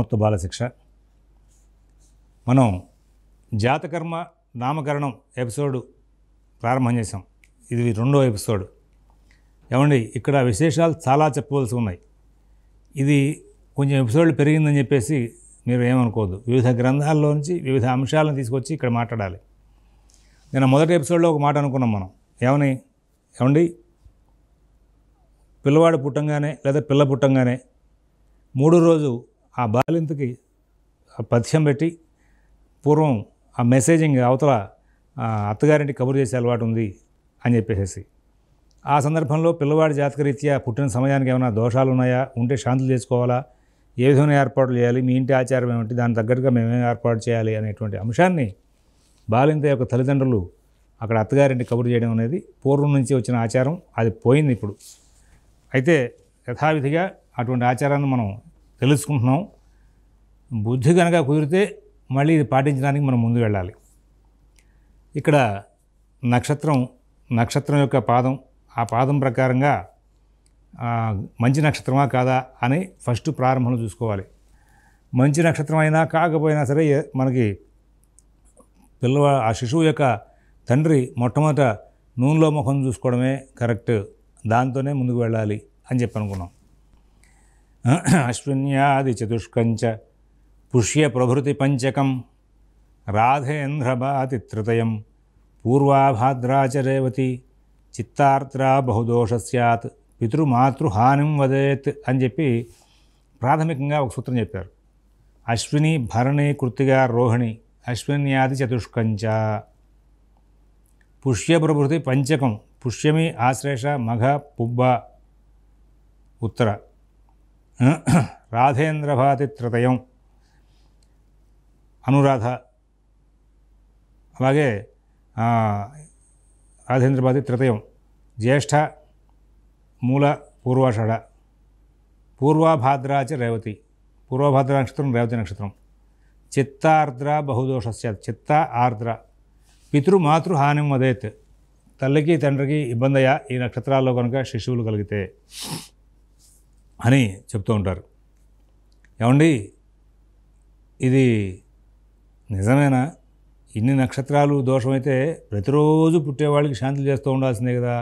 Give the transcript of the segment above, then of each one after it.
ముహూర్త బాలశిక్ష మనం జాతకర్మ నామకరణం ఎపిసోడ్ ప్రారంభం చేసాం ఇది రెండో ఎపిసోడ్ ఏమండి ఇక్కడ విశేషాలు చాలా చెప్పవలసి ఉన్నాయి ఇది కొంచెం ఎపిసోడ్లు పెరిగిందని చెప్పేసి మీరు ఏమనుకోవద్దు వివిధ గ్రంథాల్లో నుంచి వివిధ అంశాలను తీసుకొచ్చి ఇక్కడ మాట్లాడాలి నేను మొదటి ఎపిసోడ్లో ఒక మాట అనుకున్నాం మనం ఏమని ఏమండి పిల్లవాడు పుట్టంగానే లేదా పిల్ల పుట్టంగానే మూడో రోజు ఆ బాలింతకి పథ్యం పెట్టి పూర్వం ఆ మెసేజింగ్ అవతల అత్తగారింటి కబురు చేసే అలవాటు ఉంది అని చెప్పేసి ఆ సందర్భంలో పిల్లవాడి జాతకరీత్యా పుట్టిన సమయానికి ఏమైనా దోషాలు ఉన్నాయా ఉంటే శాంతులు చేసుకోవాలా ఏ విధమైన ఏర్పాట్లు చేయాలి మీ ఇంటి ఆచారం ఏమిటి దాని తగ్గట్టుగా మేమేమి ఏర్పాటు చేయాలి అనేటువంటి అంశాన్ని బాలింత యొక్క తల్లిదండ్రులు అక్కడ అత్తగారింటి కబురు చేయడం అనేది పూర్వం నుంచి వచ్చిన ఆచారం అది పోయింది ఇప్పుడు అయితే యథావిధిగా అటువంటి ఆచారాన్ని మనం తెలుసుకుంటున్నాం బుద్ధి కనుక కుదిరితే మళ్ళీ ఇది పాటించడానికి మనం ముందు వెళ్ళాలి ఇక్కడ నక్షత్రం నక్షత్రం యొక్క పాదం ఆ పాదం ప్రకారంగా మంచి నక్షత్రమా కాదా అని ఫస్ట్ ప్రారంభంలో చూసుకోవాలి మంచి నక్షత్రం అయినా కాకపోయినా సరే మనకి పిల్లవ ఆ శిశువు యొక్క తండ్రి మొట్టమొదట నూనెలో ముఖం చూసుకోవడమే కరెక్ట్ దాంతోనే ముందుకు వెళ్ళాలి అని చెప్పి అనుకున్నాం చతుష్కంచ పుష్య ప్రభృతి పంచకం త్రితయం పూర్వాభాద్రాచరేవతి చిత్తార్త్రా బహుదోష సత్ పితృమాతృహానిం వదేత్ అని చెప్పి ప్రాథమికంగా ఒక సూత్రం చెప్పారు అశ్విని భరణి కృతిగా రోహిణి అశ్విన్యాది చతుష్కంచ పుష్య ప్రభృతి పంచకం పుష్యమి ఆశ్లేష మఘ పుబ్బ ఉత్తర రాధేంద్రభాతిత్రతయం అనురాధ అలాగే రాధేంద్రభాతి త్రితయం జ్యేష్ఠ మూల పూర్వాషాఢ పూర్వభాద్రాచ రేవతి పూర్వభాద్ర నక్షత్రం రేవతి నక్షత్రం చిత్తార్ద్ర బహుదోషస్య చిత్త ఆర్ద్ర పితృమాతృ హాని వదేత్ తల్లికి తండ్రికి ఇబ్బందయ్యా ఈ నక్షత్రాల్లో కనుక శిశువులు కలిగితే అని చెప్తూ ఉంటారు ఏమండి ఇది నిజమేనా ఇన్ని నక్షత్రాలు దోషమైతే ప్రతిరోజు పుట్టేవాళ్ళకి శాంతి చేస్తూ ఉండాల్సిందే కదా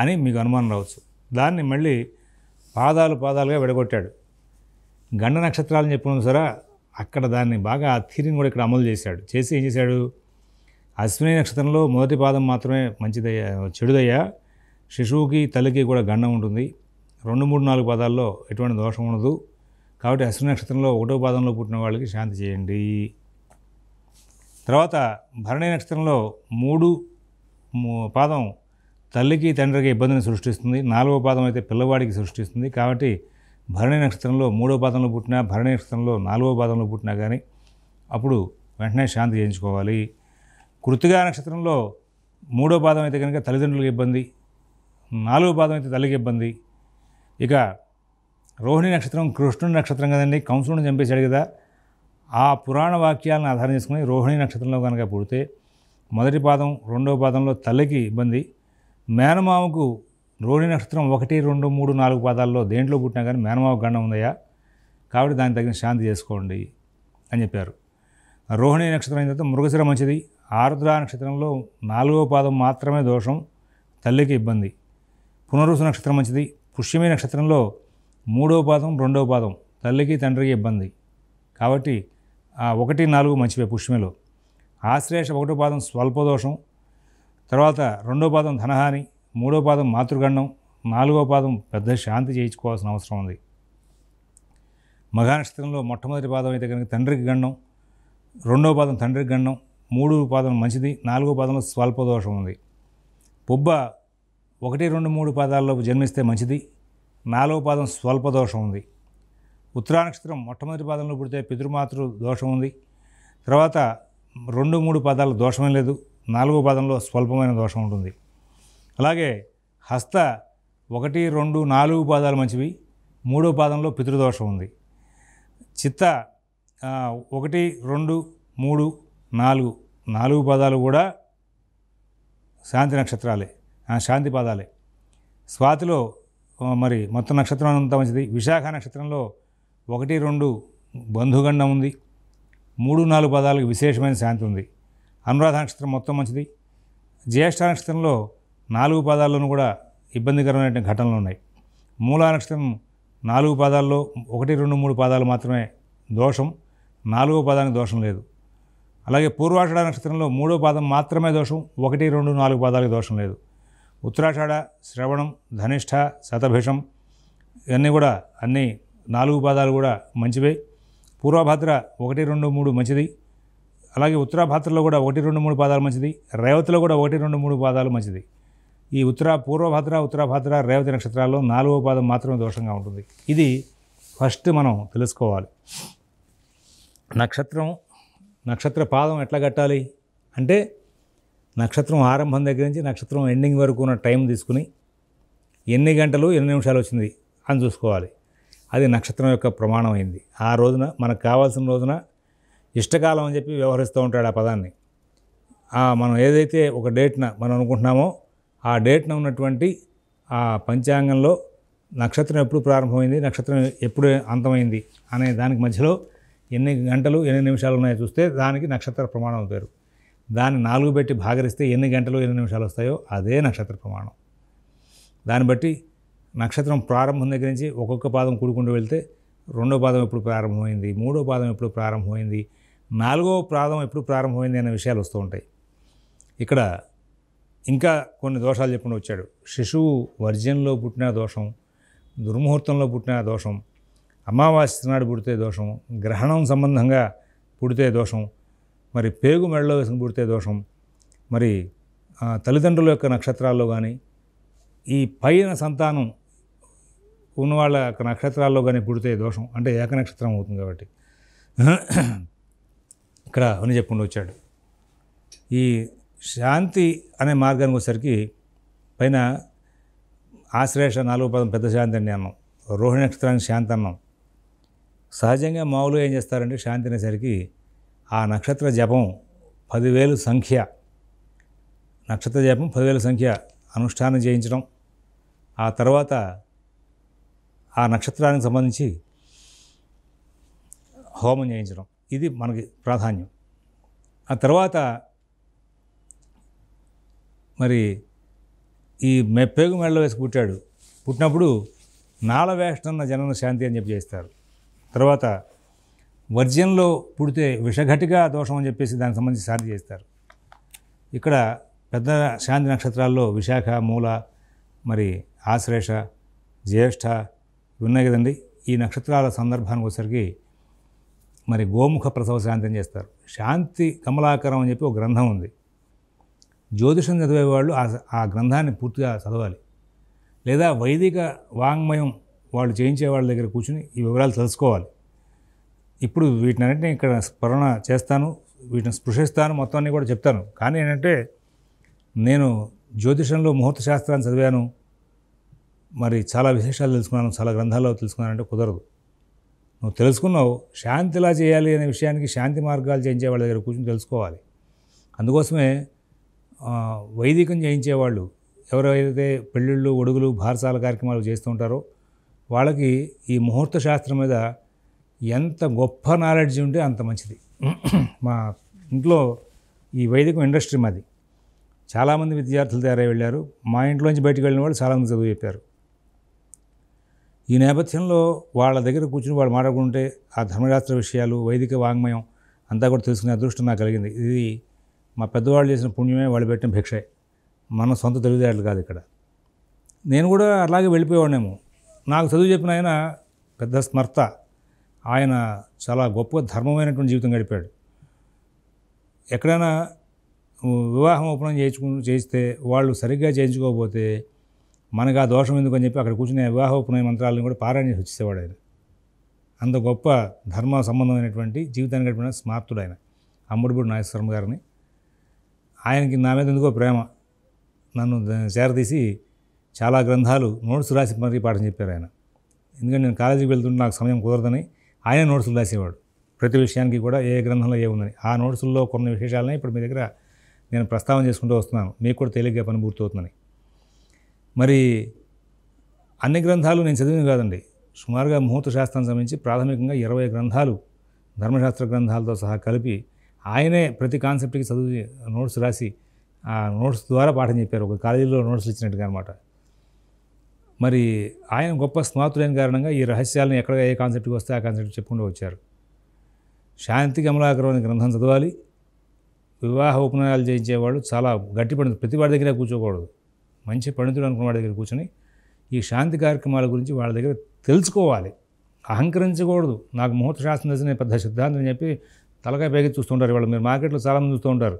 అని మీకు అనుమానం రావచ్చు దాన్ని మళ్ళీ పాదాలు పాదాలుగా విడగొట్టాడు గండ నక్షత్రాలని చెప్పిన సరే అక్కడ దాన్ని బాగా ఆ కూడా ఇక్కడ అమలు చేశాడు చేసి ఏం చేశాడు అశ్విని నక్షత్రంలో మొదటి పాదం మాత్రమే మంచిదయ్యా చెడుదయ్యా శిశువుకి తల్లికి కూడా గండం ఉంటుంది రెండు మూడు నాలుగు పదాల్లో ఎటువంటి దోషం ఉండదు కాబట్టి అశ్విని నక్షత్రంలో ఒకటో పాదంలో పుట్టిన వాళ్ళకి శాంతి చేయండి తర్వాత భరణి నక్షత్రంలో మూడు పాదం తల్లికి తండ్రికి ఇబ్బందిని సృష్టిస్తుంది నాలుగో పాదం అయితే పిల్లవాడికి సృష్టిస్తుంది కాబట్టి భరణి నక్షత్రంలో మూడో పాదంలో పుట్టినా భరణి నక్షత్రంలో నాలుగో పాదంలో పుట్టినా కానీ అప్పుడు వెంటనే శాంతి చేయించుకోవాలి కృతిగా నక్షత్రంలో మూడో పాదం అయితే కనుక తల్లిదండ్రులకు ఇబ్బంది నాలుగో పాదం అయితే తల్లికి ఇబ్బంది ఇక రోహిణి నక్షత్రం కృష్ణుడి నక్షత్రం కదండి కంసుడిని చంపేశాడు కదా ఆ పురాణ వాక్యాలను ఆధారం చేసుకుని రోహిణి నక్షత్రంలో కనుక పుడితే మొదటి పాదం రెండవ పాదంలో తల్లికి ఇబ్బంది మేనమామకు రోహిణి నక్షత్రం ఒకటి రెండు మూడు నాలుగు పాదాల్లో దేంట్లో పుట్టినా కానీ మేనమామ గండం ఉందయ్యా కాబట్టి దానికి తగిన శాంతి చేసుకోండి అని చెప్పారు రోహిణి నక్షత్రం తర్వాత మృగశిర మంచిది ఆరుద్ర నక్షత్రంలో నాలుగవ పాదం మాత్రమే దోషం తల్లికి ఇబ్బంది పునరుసు నక్షత్రం మంచిది పుష్యమి నక్షత్రంలో మూడవ పాదం రెండవ పాదం తల్లికి తండ్రికి ఇబ్బంది కాబట్టి ఆ ఒకటి నాలుగు మంచివే పుష్యమిలో ఆశ్రేష ఒకటో పాదం స్వల్పదోషం తర్వాత రెండో పాదం ధనహాని మూడో పాదం మాతృగండం నాలుగో పాదం పెద్ద శాంతి చేయించుకోవాల్సిన అవసరం ఉంది మఘానక్షత్రంలో మొట్టమొదటి పాదం అయితే కనుక తండ్రికి గండం రెండో పాదం తండ్రికి గండం మూడో పాదం మంచిది నాలుగో పాదంలో స్వల్పదోషం ఉంది పుబ్బ ఒకటి రెండు మూడు పాదాల్లో జన్మిస్తే మంచిది నాలుగో పాదం స్వల్ప దోషం ఉంది ఉత్తరా నక్షత్రం మొట్టమొదటి పాదంలో పుడితే పితృమాతృ దోషం ఉంది తర్వాత రెండు మూడు పాదాలు దోషమే లేదు నాలుగో పాదంలో స్వల్పమైన దోషం ఉంటుంది అలాగే హస్త ఒకటి రెండు నాలుగు పాదాలు మంచివి మూడో పాదంలో పితృదోషం ఉంది చిత్త ఒకటి రెండు మూడు నాలుగు నాలుగు పాదాలు కూడా శాంతి నక్షత్రాలే శాంతి పాదాలే స్వాతిలో మరి మొత్తం నక్షత్రం అంతా మంచిది విశాఖ నక్షత్రంలో ఒకటి రెండు బంధుగండం ఉంది మూడు నాలుగు పదాలకు విశేషమైన శాంతి ఉంది అనురాధ నక్షత్రం మొత్తం మంచిది జ్యేష్ఠ నక్షత్రంలో నాలుగు పాదాల్లోనూ కూడా ఇబ్బందికరమైన ఘటనలు ఉన్నాయి మూలా నక్షత్రం నాలుగు పాదాల్లో ఒకటి రెండు మూడు పాదాలు మాత్రమే దోషం నాలుగో పాదానికి దోషం లేదు అలాగే పూర్వాషాఢ నక్షత్రంలో మూడో పాదం మాత్రమే దోషం ఒకటి రెండు నాలుగు పాదాలకు దోషం లేదు ఉత్తరాషాఢ శ్రవణం ధనిష్ట శతభిషం ఇవన్నీ కూడా అన్నీ నాలుగు పాదాలు కూడా మంచివే పూర్వభాద్ర ఒకటి రెండు మూడు మంచిది అలాగే ఉత్తరాభాద్రలో కూడా ఒకటి రెండు మూడు పాదాలు మంచిది రేవతిలో కూడా ఒకటి రెండు మూడు పాదాలు మంచిది ఈ ఉత్తర పూర్వభాద్ర ఉత్తరాభాద్ర రేవతి నక్షత్రాల్లో నాలుగో పాదం మాత్రమే దోషంగా ఉంటుంది ఇది ఫస్ట్ మనం తెలుసుకోవాలి నక్షత్రం నక్షత్ర పాదం ఎట్లా కట్టాలి అంటే నక్షత్రం ఆరంభం దగ్గర నుంచి నక్షత్రం ఎండింగ్ వరకు ఉన్న టైం తీసుకుని ఎన్ని గంటలు ఎన్ని నిమిషాలు వచ్చింది అని చూసుకోవాలి అది నక్షత్రం యొక్క ప్రమాణం అయింది ఆ రోజున మనకు కావాల్సిన రోజున ఇష్టకాలం అని చెప్పి వ్యవహరిస్తూ ఉంటాడు ఆ పదాన్ని మనం ఏదైతే ఒక డేట్న మనం అనుకుంటున్నామో ఆ డేట్న ఉన్నటువంటి ఆ పంచాంగంలో నక్షత్రం ఎప్పుడు ప్రారంభమైంది నక్షత్రం ఎప్పుడు అంతమైంది అనే దానికి మధ్యలో ఎన్ని గంటలు ఎన్ని నిమిషాలు ఉన్నాయో చూస్తే దానికి నక్షత్ర ప్రమాణం పేరు దాన్ని నాలుగు పెట్టి భాగరిస్తే ఎన్ని గంటలు ఎన్ని నిమిషాలు వస్తాయో అదే నక్షత్ర ప్రమాణం దాన్ని బట్టి నక్షత్రం ప్రారంభం దగ్గర నుంచి ఒక్కొక్క పాదం కూడుకుంటూ వెళ్తే రెండో పాదం ఎప్పుడు ప్రారంభమైంది మూడో పాదం ఎప్పుడు ప్రారంభమైంది నాలుగో పాదం ఎప్పుడు ప్రారంభమైంది అనే విషయాలు వస్తూ ఉంటాయి ఇక్కడ ఇంకా కొన్ని దోషాలు చెప్పుకుంటూ వచ్చాడు శిశువు వర్జన్లో పుట్టిన దోషం దుర్ముహూర్తంలో పుట్టిన దోషం అమావాస్య నాడు పుడితే దోషం గ్రహణం సంబంధంగా పుడితే దోషం మరి పేగు మెడలో వేసుకుని పుడితే దోషం మరి తల్లిదండ్రుల యొక్క నక్షత్రాల్లో కానీ ఈ పైన సంతానం ఉన్న వాళ్ళ యొక్క నక్షత్రాల్లో కానీ పుడితే దోషం అంటే ఏక నక్షత్రం అవుతుంది కాబట్టి ఇక్కడ అని చెప్పుకుంటూ వచ్చాడు ఈ శాంతి అనే మార్గానికి వచ్చేసరికి పైన ఆశ్రేష నాలుగు పదం పెద్ద శాంతి అని అన్నాం రోహిణి నక్షత్రానికి శాంతి అన్నాం సహజంగా మామూలుగా ఏం చేస్తారంటే శాంతి అనేసరికి ఆ నక్షత్ర జపం పదివేలు సంఖ్య నక్షత్ర జపం పదివేల సంఖ్య అనుష్ఠానం చేయించడం ఆ తర్వాత ఆ నక్షత్రానికి సంబంధించి హోమం చేయించడం ఇది మనకి ప్రాధాన్యం ఆ తర్వాత మరి ఈ మెప్పేగు మెడలో వేసి పుట్టాడు పుట్టినప్పుడు నాళవేష్టన్న జనన శాంతి అని చెప్పి చేస్తారు తర్వాత వర్జ్యంలో పుడితే విషఘటిగా దోషం అని చెప్పేసి దానికి సంబంధించి శాంతి చేస్తారు ఇక్కడ పెద్ద శాంతి నక్షత్రాల్లో విశాఖ మూల మరి ఆశ్రేష జ్యేష్ఠ ఉన్నాయి కదండి ఈ నక్షత్రాల సందర్భానికి వచ్చరికి మరి గోముఖ ప్రసవ శాంతి అని చేస్తారు శాంతి కమలాకరం అని చెప్పి ఒక గ్రంథం ఉంది జ్యోతిషం చదివేవాళ్ళు ఆ గ్రంథాన్ని పూర్తిగా చదవాలి లేదా వైదిక వాంగ్మయం వాళ్ళు చేయించే వాళ్ళ దగ్గర కూర్చుని ఈ వివరాలు తెలుసుకోవాలి ఇప్పుడు వీటినన్నింటినీ ఇక్కడ స్మరణ చేస్తాను వీటిని స్పృశిస్తాను మొత్తం అన్నీ కూడా చెప్తాను కానీ ఏంటంటే నేను జ్యోతిషంలో ముహూర్త శాస్త్రాన్ని చదివాను మరి చాలా విశేషాలు తెలుసుకున్నాను చాలా గ్రంథాల్లో తెలుసుకున్నానంటే కుదరదు నువ్వు తెలుసుకున్నావు శాంతి ఎలా చేయాలి అనే విషయానికి శాంతి మార్గాలు చేయించే వాళ్ళ దగ్గర కూర్చొని తెలుసుకోవాలి అందుకోసమే వైదికం చేయించేవాళ్ళు ఎవరైతే పెళ్ళిళ్ళు ఒడుగులు భారసాల కార్యక్రమాలు చేస్తుంటారో వాళ్ళకి ఈ ముహూర్త శాస్త్రం మీద ఎంత గొప్ప నాలెడ్జ్ ఉంటే అంత మంచిది మా ఇంట్లో ఈ వైదికం ఇండస్ట్రీ మాది చాలామంది విద్యార్థులు తయారై వెళ్ళారు మా ఇంట్లోంచి బయటకు వెళ్ళిన వాళ్ళు చాలామంది చదువు చెప్పారు ఈ నేపథ్యంలో వాళ్ళ దగ్గర కూర్చుని వాళ్ళు మాట్లాడుకుంటే ఆ ధర్మశాస్త్ర విషయాలు వైదిక వాంగ్మయం అంతా కూడా తెలుసుకునే అదృష్టం నాకు కలిగింది ఇది మా పెద్దవాళ్ళు చేసిన పుణ్యమే వాళ్ళు పెట్టిన భిక్షే మన సొంత తెలివితేటలు కాదు ఇక్కడ నేను కూడా అలాగే వెళ్ళిపోయేవాడినేమో నాకు చదువు చెప్పిన ఆయన పెద్ద స్మర్త ఆయన చాలా గొప్ప ధర్మమైనటువంటి జీవితం గడిపాడు ఎక్కడైనా వివాహం ఉపనం చేయించుకు చేయిస్తే వాళ్ళు సరిగ్గా చేయించుకోకపోతే మనకు ఆ దోషం ఎందుకు అని చెప్పి అక్కడ కూర్చునే వివాహ ఉపనయ మంత్రాలను కూడా పారాయణ చేసి ఆయన అంత గొప్ప ధర్మ సంబంధమైనటువంటి జీవితాన్ని గడిపిన స్మార్తుడు ఆయన అమ్ముడుబుడు నాగేశ్వరం గారిని ఆయనకి నా మీద ఎందుకో ప్రేమ నన్ను చేరదీసి చాలా గ్రంథాలు నోట్స్ రాసి మరీ పాఠం చెప్పారు ఆయన ఎందుకంటే నేను కాలేజీకి వెళ్తుంటే నాకు సమయం కుదరదని ఆయన నోట్సులు రాసేవాడు ప్రతి విషయానికి కూడా ఏ గ్రంథంలో ఏ ఉందని ఆ నోట్సుల్లో కొన్ని విశేషాలని ఇప్పుడు మీ దగ్గర నేను ప్రస్తావన చేసుకుంటూ వస్తున్నాను మీకు కూడా తేలిగ్గా పని పూర్తవుతుందని మరి అన్ని గ్రంథాలు నేను చదివింది కాదండి సుమారుగా ముహూర్త శాస్త్రం సంబంధించి ప్రాథమికంగా ఇరవై గ్రంథాలు ధర్మశాస్త్ర గ్రంథాలతో సహా కలిపి ఆయనే ప్రతి కాన్సెప్ట్కి చదివి నోట్స్ రాసి ఆ నోట్స్ ద్వారా పాఠం చెప్పారు ఒక కాలేజీలో నోట్స్ ఇచ్చినట్టుగా అనమాట మరి ఆయన గొప్ప స్మార్తులైన కారణంగా ఈ రహస్యాలను ఎక్కడ ఏ కాన్సెప్ట్కి వస్తే ఆ కాన్సెప్ట్ చెప్పుకుంటూ వచ్చారు శాంతి కమలాకరం అనే గ్రంథం చదవాలి వివాహ ఉపనయాలు చేయించేవాళ్ళు చాలా గట్టి పండితుడు ప్రతి వాడి దగ్గర కూర్చోకూడదు మంచి పండితుడు అనుకున్న వాడి దగ్గర కూర్చొని ఈ శాంతి కార్యక్రమాల గురించి వాళ్ళ దగ్గర తెలుసుకోవాలి అహంకరించకూడదు నాకు ముహూర్త శాస్త్రం తెలిసిన పెద్ద సిద్ధాంతం అని చెప్పి తలకాయ పైకి చూస్తుంటారు వాళ్ళు మీరు మార్కెట్లో చాలామంది చూస్తూ ఉంటారు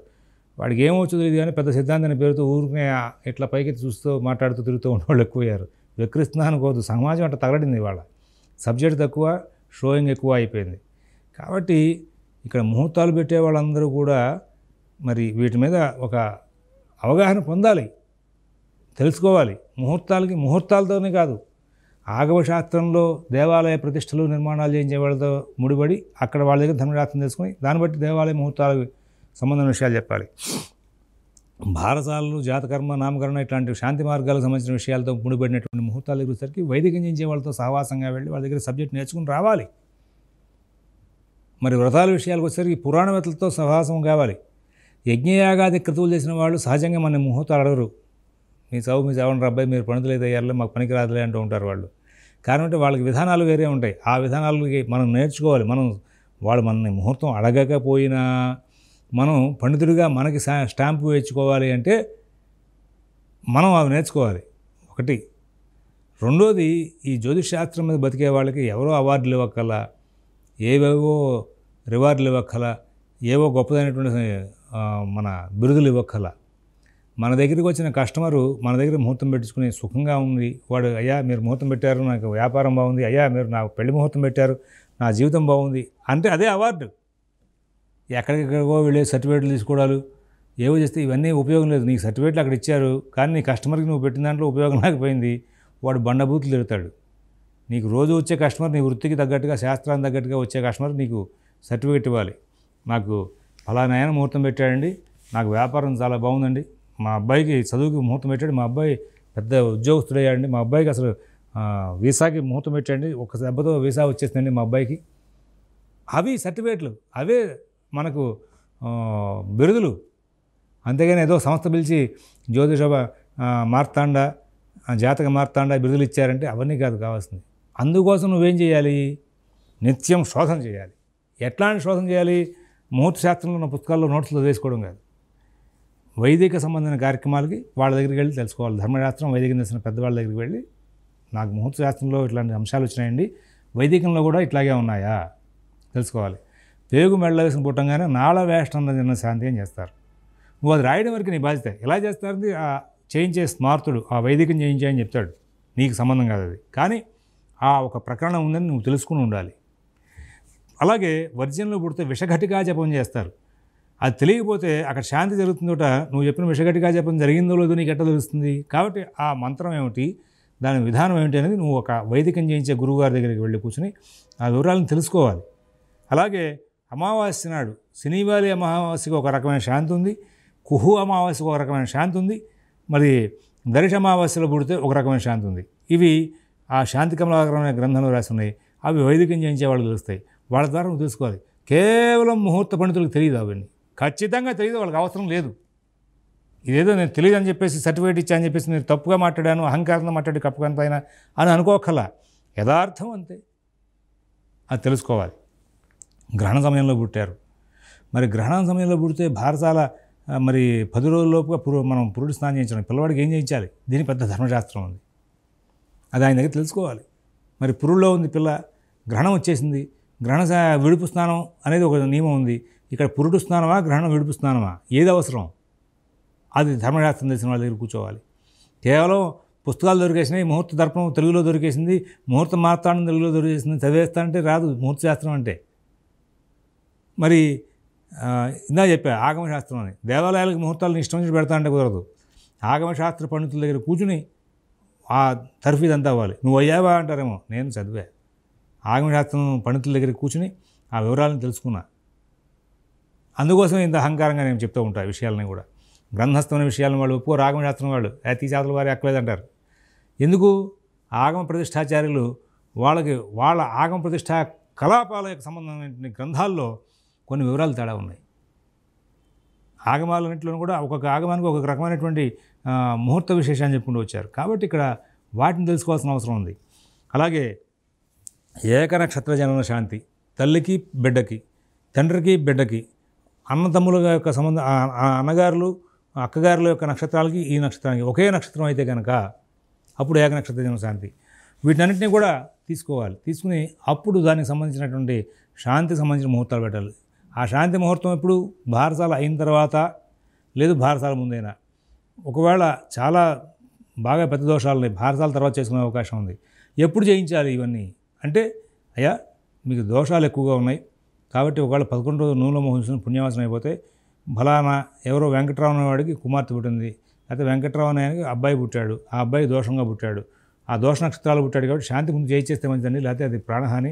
వాడికి ఏమో తెలియదు కానీ పెద్ద సిద్ధాంతం పేరుతో ఊరికే ఇట్లా పైకి చూస్తూ మాట్లాడుతూ తిరుగుతూ ఉన్నవాళ్ళు ఎక్కువయ్యారు వెక్కిరిస్తున్నా అనుకోవద్దు సమాజం అంటే తగలడింది ఇవాళ సబ్జెక్ట్ తక్కువ షోయింగ్ ఎక్కువ అయిపోయింది కాబట్టి ఇక్కడ ముహూర్తాలు పెట్టే వాళ్ళందరూ కూడా మరి వీటి మీద ఒక అవగాహన పొందాలి తెలుసుకోవాలి ముహూర్తాలకి ముహూర్తాలతోనే కాదు ఆగవశాస్త్రంలో దేవాలయ ప్రతిష్టలు నిర్మాణాలు చేయించే వాళ్ళతో ముడిపడి అక్కడ వాళ్ళ దగ్గర ధర్మశాస్త్రం తెలుసుకొని దాన్ని బట్టి దేవాలయ ముహూర్తాలకు సంబంధం విషయాలు చెప్పాలి భారసాలు జాతకర్మ నామకరణ ఇట్లాంటి శాంతి మార్గాలకు సంబంధించిన విషయాలతో ముడిపడినటువంటి ముహూర్తాలు దగ్గరికి వైదిక నుంచి వాళ్ళతో సహవాసంగా వెళ్ళి వాళ్ళ దగ్గర సబ్జెక్ట్ నేర్చుకుని రావాలి మరి వ్రతాల విషయాలకు వచ్చేసరికి పురాణవేత్తలతో సహవాసం కావాలి యజ్ఞయాగాది క్రతువులు చేసిన వాళ్ళు సహజంగా మన ముహూర్తాలు అడగరు మీ చవు మీ చవన రబ్బాయి మీరు పనులు అయ్యారులే మాకు పనికి రాదులే అంటూ ఉంటారు వాళ్ళు కారణం అంటే వాళ్ళకి విధానాలు వేరే ఉంటాయి ఆ విధానాలకి మనం నేర్చుకోవాలి మనం వాళ్ళు మనల్ని ముహూర్తం అడగకపోయినా మనం పండితుడిగా మనకి స్టాంపు వేయించుకోవాలి అంటే మనం అవి నేర్చుకోవాలి ఒకటి రెండోది ఈ శాస్త్రం మీద బతికే వాళ్ళకి ఎవరో అవార్డులు ఇవ్వక్కల ఏవేవో రివార్డులు ఇవ్వక్కల ఏవో గొప్పదైనటువంటి మన బిరుదులు ఇవ్వక్కల మన దగ్గరికి వచ్చిన కస్టమరు మన దగ్గర ముహూర్తం పెట్టించుకుని సుఖంగా ఉంది వాడు అయ్యా మీరు ముహూర్తం పెట్టారు నాకు వ్యాపారం బాగుంది అయ్యా మీరు నా పెళ్లి ముహూర్తం పెట్టారు నా జీవితం బాగుంది అంటే అదే అవార్డు ఎక్కడికెక్కడికో వెళ్ళే సర్టిఫికేట్లు తీసుకోవడాలు ఏవో చేస్తే ఇవన్నీ ఉపయోగం లేదు నీకు సర్టిఫికేట్లు అక్కడ ఇచ్చారు కానీ నీ కస్టమర్కి నువ్వు పెట్టిన దాంట్లో ఉపయోగం లేకపోయింది వాడు బండబూతులు తిరుగుతాడు నీకు రోజు వచ్చే కస్టమర్ నీ వృత్తికి తగ్గట్టుగా శాస్త్రానికి తగ్గట్టుగా వచ్చే కస్టమర్ నీకు సర్టిఫికేట్ ఇవ్వాలి నాకు ఫలానాయన ముహూర్తం పెట్టాడండి నాకు వ్యాపారం చాలా బాగుందండి మా అబ్బాయికి చదువుకి ముహూర్తం పెట్టాడు మా అబ్బాయి పెద్ద ఉద్యోగస్తుడయ్యాడండి మా అబ్బాయికి అసలు వీసాకి ముహూర్తం పెట్టండి ఒక దెబ్బతో వీసా వచ్చేసిందండి మా అబ్బాయికి అవి సర్టిఫికేట్లు అవే మనకు బిరుదులు అంతేగాని ఏదో సంస్థ పిలిచి జ్యోతిషభ మార్తాండ జాతక మార్తాండ బిరుదులు ఇచ్చారంటే అవన్నీ కాదు కావాల్సింది అందుకోసం నువ్వేం చేయాలి నిత్యం శోధన చేయాలి ఎట్లాంటి శోధన చేయాలి ముహూర్త శాస్త్రంలో ఉన్న పుస్తకాల్లో నోట్స్లో వేసుకోవడం కాదు వైదిక సంబంధించిన కార్యక్రమాలకి వాళ్ళ దగ్గరికి వెళ్ళి తెలుసుకోవాలి ధర్మశాస్త్రం వైదిక తెలిసిన పెద్దవాళ్ళ దగ్గరికి వెళ్ళి నాకు ముహూర్త శాస్త్రంలో ఇట్లాంటి అంశాలు వచ్చినాయండి వైదికంలో కూడా ఇట్లాగే ఉన్నాయా తెలుసుకోవాలి తేగు మెడల వేసుకుని పుట్టంగానే నాళ వేష్టంలో నిన్న శాంతి అని చేస్తారు నువ్వు అది రాయడం వరకు నీ బాధ్యత ఎలా చేస్తారని ఆ చేయించే స్మార్తుడు ఆ వైదికం చేయించే అని చెప్తాడు నీకు సంబంధం కాదు అది కానీ ఆ ఒక ప్రకరణం ఉందని నువ్వు తెలుసుకుని ఉండాలి అలాగే వర్జన్లో పుడితే విషఘటికా జపం చేస్తారు అది తెలియకపోతే అక్కడ శాంతి జరుగుతుందోట నువ్వు చెప్పిన విషఘటికా జపం జరిగిందో లేదో నీకు ఎట్లా తెలుస్తుంది కాబట్టి ఆ మంత్రం ఏమిటి దాని విధానం ఏమిటి అనేది నువ్వు ఒక వైదికం చేయించే గురువుగారి దగ్గరికి వెళ్ళి కూర్చొని ఆ వివరాలను తెలుసుకోవాలి అలాగే అమావాస్య నాడు శనివారి అమావాస్యకు ఒక రకమైన శాంతి ఉంది కుహు అమావాస్యకు ఒక రకమైన శాంతి ఉంది మరి దరిష అమావాస్యలో పుడితే ఒక రకమైన శాంతి ఉంది ఇవి ఆ శాంతి కమలాకరమైన గ్రంథంలో రాసి ఉన్నాయి అవి వైదికం చేయించే వాళ్ళు తెలుస్తాయి వాళ్ళ ద్వారా నువ్వు తెలుసుకోవాలి కేవలం ముహూర్త పండితులకు తెలియదు అవన్నీ ఖచ్చితంగా తెలియదు వాళ్ళకి అవసరం లేదు ఇదేదో నేను తెలియదు అని చెప్పేసి సర్టిఫికేట్ ఇచ్చా అని చెప్పేసి నేను తప్పుగా మాట్లాడాను అహంకారంతో మాట్లాడి కప్పుకంత అయినా అని అనుకోకల యథార్థం అంతే అది తెలుసుకోవాలి గ్రహణ సమయంలో పుట్టారు మరి గ్రహణం సమయంలో పుడితే భారతాల మరి పది రోజుల్లోపుగా పురు మనం పురుడు స్నానం చేయించడం పిల్లవాడికి ఏం చేయించాలి దీని పెద్ద ధర్మశాస్త్రం ఉంది అది ఆయన దగ్గర తెలుసుకోవాలి మరి పురుడులో ఉంది పిల్ల గ్రహణం వచ్చేసింది గ్రహణ విడుపు స్నానం అనేది ఒక నియమం ఉంది ఇక్కడ పురుడు స్నానమా గ్రహణం విడుపు స్నానమా ఏది అవసరం అది ధర్మశాస్త్రం తెలిసిన వాళ్ళ దగ్గర కూర్చోవాలి కేవలం పుస్తకాలు దొరికేసినాయి ముహూర్త దర్పణం తెలుగులో దొరికేసింది ముహూర్తం మాత్రాన్ని తెలుగులో దొరికేసింది చదివేస్తానంటే రాదు ముహూర్త శాస్త్రం అంటే మరి ఇందా చెప్పా ఆగమశాస్త్రం అని దేవాలయాలకు ముహూర్తాలను ఇష్టం నుంచి పెడతా అంటే కుదరదు ఆగమశాస్త్ర పండితుల దగ్గర కూర్చుని ఆ తర్ఫీద్ అంతా అవ్వాలి నువ్వు అయ్యావా అంటారేమో నేను చదివా ఆగమశాస్త్రం పండితుల దగ్గర కూర్చుని ఆ వివరాలను తెలుసుకున్నా అందుకోసం ఇంత అహంకారంగా నేను చెప్తూ ఉంటా విషయాలని కూడా బ్రహ్మస్థమైన విషయాలను వాళ్ళు ఒప్పుకో ఆగమశాస్త్రం వాళ్ళు అతి తీసేతల వారి అంటారు ఎందుకు ఆగమ ప్రతిష్టాచార్యులు వాళ్ళకి వాళ్ళ ఆగమ ప్రతిష్టా కలాపాల యొక్క సంబంధమైన గ్రంథాల్లో కొన్ని వివరాలు తేడా ఉన్నాయి ఆగమాలన్నింటిలో కూడా ఒక్కొక్క ఆగమానికి ఒక్కొక్క రకమైనటువంటి ముహూర్త విశేషాన్ని చెప్పుకుంటూ వచ్చారు కాబట్టి ఇక్కడ వాటిని తెలుసుకోవాల్సిన అవసరం ఉంది అలాగే ఏకనక్షత్ర జనన శాంతి తల్లికి బిడ్డకి తండ్రికి బిడ్డకి అన్నతమ్ముల యొక్క సంబంధం అన్నగారులు అక్కగారుల యొక్క నక్షత్రాలకి ఈ నక్షత్రానికి ఒకే నక్షత్రం అయితే కనుక అప్పుడు ఏక నక్షత్ర జన్మ శాంతి వీటన్నింటినీ కూడా తీసుకోవాలి తీసుకుని అప్పుడు దానికి సంబంధించినటువంటి శాంతికి సంబంధించిన ముహూర్తాలు పెట్టాలి ఆ శాంతి ముహూర్తం ఎప్పుడు భారతాలు అయిన తర్వాత లేదు భారసాల ముందైనా ఒకవేళ చాలా బాగా పెద్ద దోషాలు ఉన్నాయి భారసాల తర్వాత చేసుకునే అవకాశం ఉంది ఎప్పుడు చేయించాలి ఇవన్నీ అంటే అయ్యా మీకు దోషాలు ఎక్కువగా ఉన్నాయి కాబట్టి ఒకవేళ పదకొండు రోజులు నూనె మోహించిన పుణ్యవాసం అయిపోతే ఫలానా ఎవరో వెంకట్రావు అనేవాడికి కుమార్తె పుట్టింది అయితే వెంకట్రావు అనే అబ్బాయి పుట్టాడు ఆ అబ్బాయి దోషంగా పుట్టాడు ఆ దోష నక్షత్రాలు పుట్టాడు కాబట్టి శాంతి ముందు చేయిచేస్తే మంచిదండి లేకపోతే అది ప్రాణహాని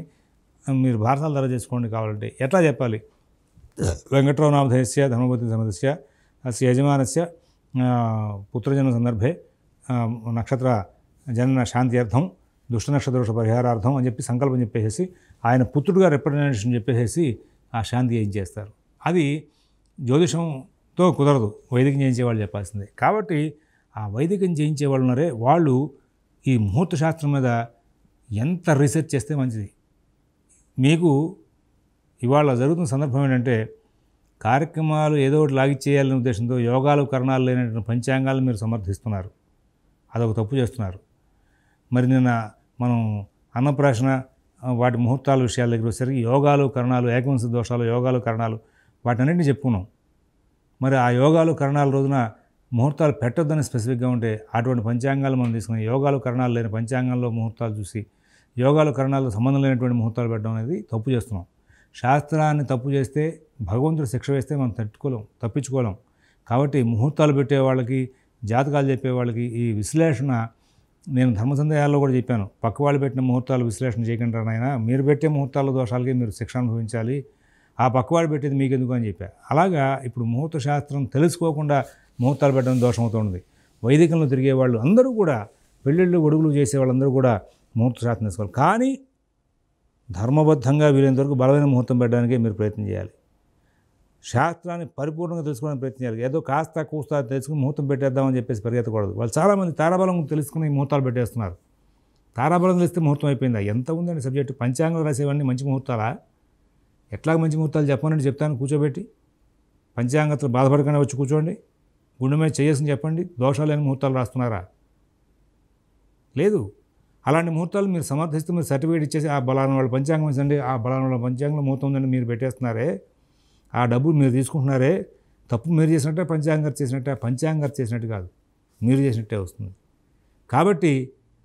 మీరు భారతాల ధర చేసుకోండి కావాలంటే ఎట్లా చెప్పాలి ధర్మపతి वेङ्कटरावनामधेयस्य धर्मपति धर्मस्य अस्य यजमानस्य पुत्रजन्मसन्दर्भे నక్షత్రజనశాంత్యర్థం దుష్టనక్షత్రదోష పరిహారార్థం అని చెప్పి సంకల్పం చెప్పేసి ఆయన పుత్రుడుగా రిప్రజెంటేషన్ చెప్పేసి ఆ శాంతి ఏం చేస్తారు అది జ్యోతిషంతో కుదరదు వైదికం చేయించే వాళ్ళు చెప్పాల్సిందే కాబట్టి ఆ వైదికం చేయించే వాళ్ళు ఉన్నారే వాళ్ళు ఈ ముహూర్త శాస్త్రం మీద ఎంత రీసెర్చ్ చేస్తే మంచిది మీకు ఇవాళ జరుగుతున్న సందర్భం ఏంటంటే కార్యక్రమాలు ఏదో ఒకటి చేయాలనే ఉద్దేశంతో యోగాలు కరణాలు లేనటువంటి పంచాంగాలను మీరు సమర్థిస్తున్నారు అదొక తప్పు చేస్తున్నారు మరి నిన్న మనం అన్నప్రాశన వాటి ముహూర్తాల విషయాల దగ్గర వచ్చేసరికి యోగాలు కరణాలు ఏకవంశ దోషాలు యోగాలు కరణాలు వాటన్నింటినీ చెప్పుకున్నాం మరి ఆ యోగాలు కరణాల రోజున ముహూర్తాలు పెట్టొద్దని స్పెసిఫిక్గా ఉంటే అటువంటి పంచాంగాలు మనం తీసుకుని యోగాలు కరణాలు లేని పంచాంగంలో ముహూర్తాలు చూసి యోగాలు కరణాలు సంబంధం లేనటువంటి ముహూర్తాలు పెట్టడం అనేది తప్పు చేస్తున్నాం శాస్త్రాన్ని తప్పు చేస్తే భగవంతుడు శిక్ష వేస్తే మనం తట్టుకోలేం తప్పించుకోలేం కాబట్టి ముహూర్తాలు పెట్టే వాళ్ళకి జాతకాలు చెప్పే వాళ్ళకి ఈ విశ్లేషణ నేను ధర్మ సందేహాల్లో కూడా చెప్పాను పక్క వాళ్ళు పెట్టిన ముహూర్తాలు విశ్లేషణ చేయకుండా నాయన మీరు పెట్టే ముహూర్తాల దోషాలకి మీరు శిక్ష అనుభవించాలి ఆ పక్కవాడు పెట్టేది మీకు ఎందుకు అని చెప్పా అలాగా ఇప్పుడు ముహూర్త శాస్త్రం తెలుసుకోకుండా ముహూర్తాలు పెట్టడం దోషం వైదికంలో తిరిగే వాళ్ళు అందరూ కూడా పెళ్ళిళ్ళు ఒడుగులు చేసే వాళ్ళందరూ కూడా ముహూర్త శాస్త్రం తెలుసుకోవాలి కానీ ధర్మబద్ధంగా వీలైనంతవరకు బలమైన ముహూర్తం పెట్టడానికే మీరు ప్రయత్నం చేయాలి శాస్త్రాన్ని పరిపూర్ణంగా తెలుసుకోవడానికి ప్రయత్నం చేయాలి ఏదో కాస్త కూస్త తెలుసుకుని ముహూర్తం పెట్టేద్దామని చెప్పేసి పరిగెత్తకూడదు వాళ్ళు చాలామంది తారాబలం తెలుసుకుని ముహూర్తాలు పెట్టేస్తున్నారు తారాబలం తెలిస్తే ముహూర్తం అయిపోయిందా ఎంత ఉందండి సబ్జెక్టు పంచాంగం రాసేవన్నీ మంచి ముహూర్తాలా ఎట్లా మంచి ముహూర్తాలు చెప్పండి చెప్తాను కూర్చోబెట్టి పంచాంగతలు బాధపడకుండా వచ్చి కూర్చోండి గుండె మీద చేయాల్సింది చెప్పండి దోషాలు లేని ముహూర్తాలు రాస్తున్నారా లేదు అలాంటి ముహూర్తాలు మీరు సమర్థిస్తూ మీరు సర్టిఫికేట్ ఇచ్చేసి ఆ బలాన వాళ్ళ పంచాంగం ఇచ్చండి ఆ బలాన వాళ్ళ పంచాంగంలో ముహూర్తం ఉందండి మీరు పెట్టేస్తున్నారే ఆ డబ్బులు మీరు తీసుకుంటున్నారే తప్పు మీరు చేసినట్టే పంచాంగర్ చేసినట్టే పంచాంగర్ చేసినట్టు కాదు మీరు చేసినట్టే వస్తుంది కాబట్టి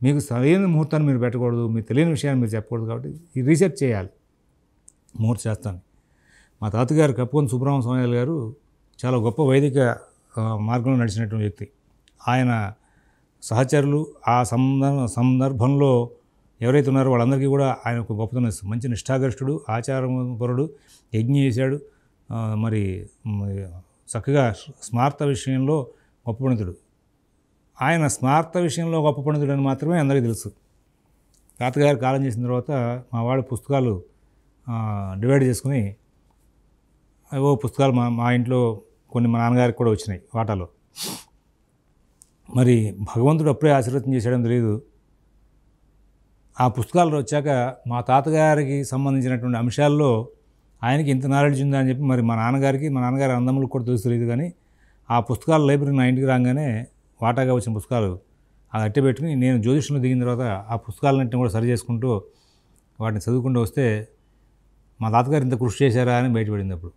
మీకు సరైన ముహూర్తాన్ని మీరు పెట్టకూడదు మీకు తెలియని విషయాన్ని మీరు చెప్పకూడదు కాబట్టి రీసెర్చ్ చేయాలి ముహూర్తం చేస్తాను మా తాతగారు కప్పుకొని సుబ్రహ్మణ్య స్వామి గారు చాలా గొప్ప వైదిక మార్గంలో నడిచినటువంటి వ్యక్తి ఆయన సహచరులు ఆ సందర్భంలో ఎవరైతే ఉన్నారో వాళ్ళందరికీ కూడా ఆయన ఒక గొప్పతనం మంచి నిష్ఠాగరిష్ఠుడు ఆచారపరుడు యజ్ఞం చేశాడు మరి చక్కగా స్మార్త విషయంలో గొప్ప పండితుడు ఆయన స్మార్త విషయంలో గొప్ప పండితుడు అని మాత్రమే అందరికీ తెలుసు తాతగారు కాలం చేసిన తర్వాత మా వాడు పుస్తకాలు డివైడ్ చేసుకుని ఓ పుస్తకాలు మా మా ఇంట్లో కొన్ని మా నాన్నగారికి కూడా వచ్చినాయి వాటాలో మరి భగవంతుడు అప్పుడే ఆశీర్వదం చేసేయడం తెలియదు ఆ పుస్తకాలు వచ్చాక మా తాతగారికి సంబంధించినటువంటి అంశాల్లో ఆయనకి ఇంత నాలెడ్జ్ ఉందా అని చెప్పి మరి మా నాన్నగారికి మా నాన్నగారి అందములకు కూడా తెలుసు తెలియదు కానీ ఆ పుస్తకాల లైబ్రరీ నా ఇంటికి రాగానే వాటాగా వచ్చిన పుస్తకాలు అది అట్టి పెట్టుకుని నేను జ్యోతిష్యంలో దిగిన తర్వాత ఆ పుస్తకాలన్నింటిని కూడా సరి చేసుకుంటూ వాటిని చదువుకుంటూ వస్తే మా తాతగారు ఇంత కృషి చేశారా అని బయటపడింది అప్పుడు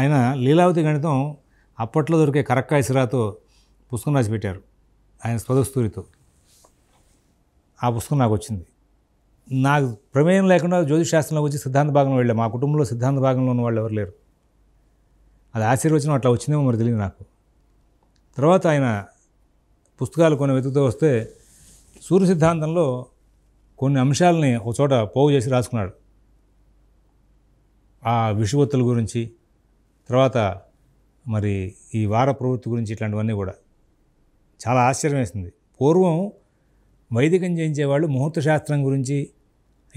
ఆయన లీలావతి గణితం అప్పట్లో దొరికే కరక్కాయసిరాతో పుస్తకం రాసి పెట్టారు ఆయన స్వదస్తూరితో ఆ పుస్తకం నాకు వచ్చింది నాకు ప్రమేయం లేకుండా జ్యోతిష్ శాస్త్రంలోకి వచ్చి సిద్ధాంత భాగంలో వెళ్ళాం మా కుటుంబంలో సిద్ధాంత భాగంలో ఉన్న వాళ్ళు ఎవరు లేరు అది ఆశీర్వచనం అట్లా వచ్చిందేమో మరి తెలియదు నాకు తర్వాత ఆయన పుస్తకాలు కొన్ని వెతుకుతూ వస్తే సూర్య సిద్ధాంతంలో కొన్ని అంశాలని ఒక చోట పోగు చేసి రాసుకున్నాడు ఆ విషువత్తుల గురించి తర్వాత మరి ఈ వార ప్రవృత్తి గురించి ఇట్లాంటివన్నీ కూడా చాలా ఆశ్చర్యం వేసింది పూర్వం వైదికం చేయించేవాళ్ళు ముహూర్త శాస్త్రం గురించి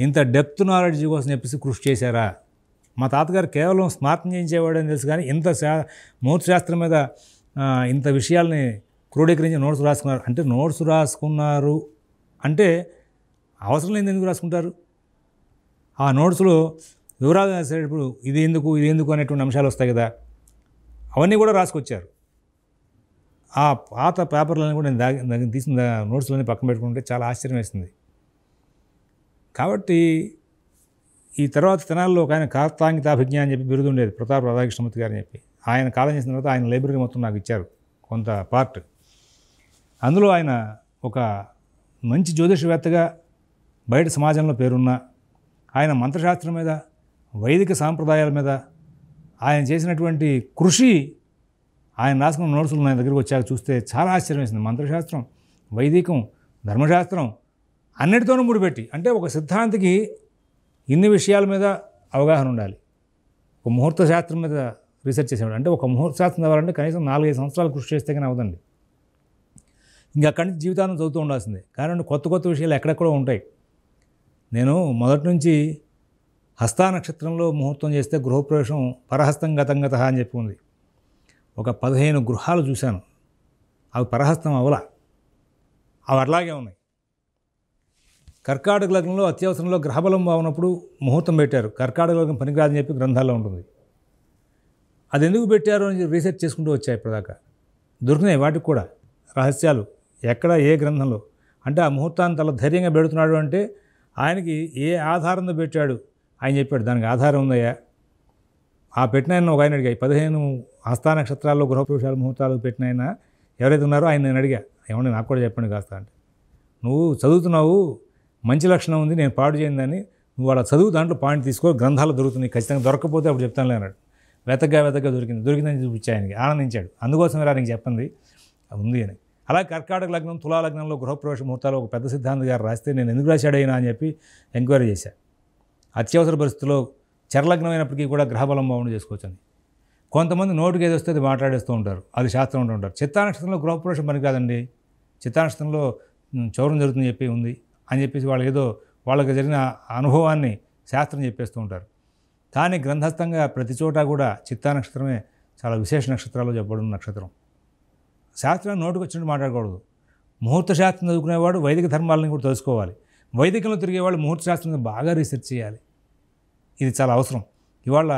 ఇంత డెప్త్ నాలెడ్జ్ కోసం చెప్పేసి కృషి చేశారా మా తాతగారు కేవలం స్మార్తం చేయించేవాడు అని తెలుసు కానీ ఇంత శా ముహూర్త శాస్త్రం మీద ఇంత విషయాల్ని క్రోడీకరించి నోట్స్ రాసుకున్నారు అంటే నోట్స్ రాసుకున్నారు అంటే అవసరం లేని ఎందుకు రాసుకుంటారు ఆ నోట్స్లో వివరాలు రాసేటప్పుడు ఇది ఎందుకు ఇది ఎందుకు అనేటువంటి అంశాలు వస్తాయి కదా అవన్నీ కూడా రాసుకొచ్చారు ఆ పాత పేపర్లను కూడా నేను దాగి తీసిన నోట్స్లన్నీ పక్కన పెట్టుకుంటే చాలా ఆశ్చర్యం వేసింది కాబట్టి ఈ తర్వాత తినాల్లో ఒక ఆయన కార్తాంగితాభిజ్ఞ అని చెప్పి బిరుదు ఉండేది ప్రతాప్ రాధాకృష్ణమూర్తి గారు అని చెప్పి ఆయన కాలం చేసిన తర్వాత ఆయన లైబ్రరీ మొత్తం నాకు ఇచ్చారు కొంత పార్ట్ అందులో ఆయన ఒక మంచి జ్యోతిషవేత్తగా బయట సమాజంలో పేరున్న ఆయన మంత్రశాస్త్రం మీద వైదిక సాంప్రదాయాల మీద ఆయన చేసినటువంటి కృషి ఆయన రాసుకున్న నోట్సులు నా దగ్గరికి వచ్చాక చూస్తే చాలా ఆశ్చర్యం వేసింది మంత్రశాస్త్రం వైదికం ధర్మశాస్త్రం అన్నిటితోనూ ముడిపెట్టి అంటే ఒక సిద్ధాంతికి ఇన్ని విషయాల మీద అవగాహన ఉండాలి ఒక ముహూర్త శాస్త్రం మీద రీసెర్చ్ చేసేవాడు అంటే ఒక ముహూర్త శాస్త్రం చదవాలంటే కనీసం నాలుగైదు సంవత్సరాలు కృషి చేస్తే కానీ అవదండి ఇంకా అక్కడి నుంచి జీవితాన్ని చదువుతూ ఉండాల్సిందే కానీ కొత్త కొత్త విషయాలు ఎక్కడెక్కడో ఉంటాయి నేను మొదటి నుంచి హస్తానక్షత్రంలో నక్షత్రంలో ముహూర్తం చేస్తే గృహప్రవేశం పరహస్తం గతంగత అని చెప్పి ఉంది ఒక పదిహేను గృహాలు చూశాను అవి పరహస్తం అవల అవి అట్లాగే ఉన్నాయి కర్కాటక లగ్నంలో అత్యవసరంలో గ్రహబలం బాగున్నప్పుడు ముహూర్తం పెట్టారు కర్కాటక లగ్నం పనికిరాదని చెప్పి గ్రంథాల్లో ఉంటుంది అది ఎందుకు పెట్టారు అని రీసెర్చ్ చేసుకుంటూ వచ్చాయి ఇప్పటిదాకా దొరికినాయి వాటికి కూడా రహస్యాలు ఎక్కడ ఏ గ్రంథంలో అంటే ఆ ముహూర్తాన్ని తల ధైర్యంగా పెడుతున్నాడు అంటే ఆయనకి ఏ ఆధారంతో పెట్టాడు ఆయన చెప్పాడు దానికి ఆధారం ఉందయ్యా ఆ పెట్టిన ఆయన ఒక ఆయన అడిగాయి పదిహేను ఆస్థా నక్షత్రాల్లో గృహపురుషాలు ముహూర్తాలు పెట్టిన ఆయన ఎవరైతే ఉన్నారో ఆయన నేను అడిగా ఏమన్నా నాకు కూడా చెప్పండి కాస్త అంటే నువ్వు చదువుతున్నావు మంచి లక్షణం ఉంది నేను పాడు చేయందని నువ్వు వాళ్ళ చదువు దాంట్లో పాయింట్ తీసుకో గ్రంథాలు దొరుకుతున్నాయి ఖచ్చితంగా దొరకకపోతే అప్పుడు చెప్తాను అన్నాడు వెతగ్గా వెతగ్గా దొరికింది దొరికిందని చూపించి ఆయనకి ఆనందించాడు అందుకోసం ఇలా నీకు చెప్పింది ఉంది అని అలా కర్కాటక లగ్నం తులా లగ్నంలో గృహప్రవేశ ముహూర్తాలు ఒక పెద్ద సిద్ధాంతి గారు రాస్తే నేను ఎందుకు రాశాడైనా అని చెప్పి ఎంక్వైరీ చేశాను అత్యవసర పరిస్థితుల్లో చరలగ్నమైనప్పటికీ కూడా గ్రహబలం బాగుండి అని కొంతమంది నోటికి ఏది వస్తే అది మాట్లాడేస్తూ ఉంటారు అది శాస్త్రం ఉంటూ ఉంటారు చిత్తానక్షత్రంలో గృహప్రవేశం పని కాదండి చిత్తానక్షత్రంలో చౌరం జరుగుతుంది చెప్పి ఉంది అని చెప్పేసి వాళ్ళు ఏదో వాళ్ళకి జరిగిన అనుభవాన్ని శాస్త్రం చెప్పేస్తూ ఉంటారు కానీ గ్రంథస్థంగా ప్రతి చోట కూడా చిత్తా నక్షత్రమే చాలా విశేష నక్షత్రాలు చెప్పబడిన నక్షత్రం శాస్త్రం నోటుకు వచ్చినట్టు మాట్లాడకూడదు ముహూర్త శాస్త్రం చదువుకునేవాడు వైదిక ధర్మాలను కూడా తెలుసుకోవాలి వైదికంలో తిరిగేవాళ్ళు ముహూర్త శాస్త్రం బాగా రీసెర్చ్ చేయాలి ఇది చాలా అవసరం ఇవాళ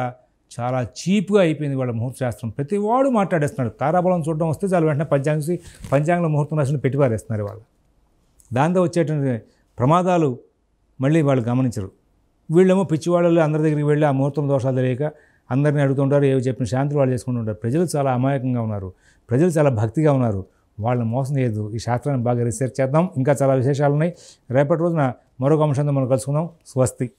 చాలా చీప్గా అయిపోయింది వాళ్ళ ముహూర్త శాస్త్రం ప్రతి వాడు మాట్లాడేస్తున్నాడు తారాబలం చూడడం వస్తే చాలా వెంటనే పంచాంగ పంచాంగంలో ముహూర్తం రాసిన పెట్టిపారేస్తున్నారు వాళ్ళు దాంతో వచ్చేటువంటి ప్రమాదాలు మళ్ళీ వాళ్ళు గమనించరు వీళ్ళేమో పిచ్చివాళ్ళు అందరి దగ్గరికి వెళ్ళి ఆ ముహూర్తం దోషాలు తెలియక అందరిని అడుగుతుంటారు ఏవి చెప్పిన శాంతి వాళ్ళు చేసుకుంటూ ఉంటారు ప్రజలు చాలా అమాయకంగా ఉన్నారు ప్రజలు చాలా భక్తిగా ఉన్నారు వాళ్ళని మోసం చేయదు ఈ శాస్త్రాన్ని బాగా రీసెర్చ్ చేద్దాం ఇంకా చాలా విశేషాలు ఉన్నాయి రేపటి రోజున మరొక అంశంతో మనం కలుసుకుందాం స్వస్తి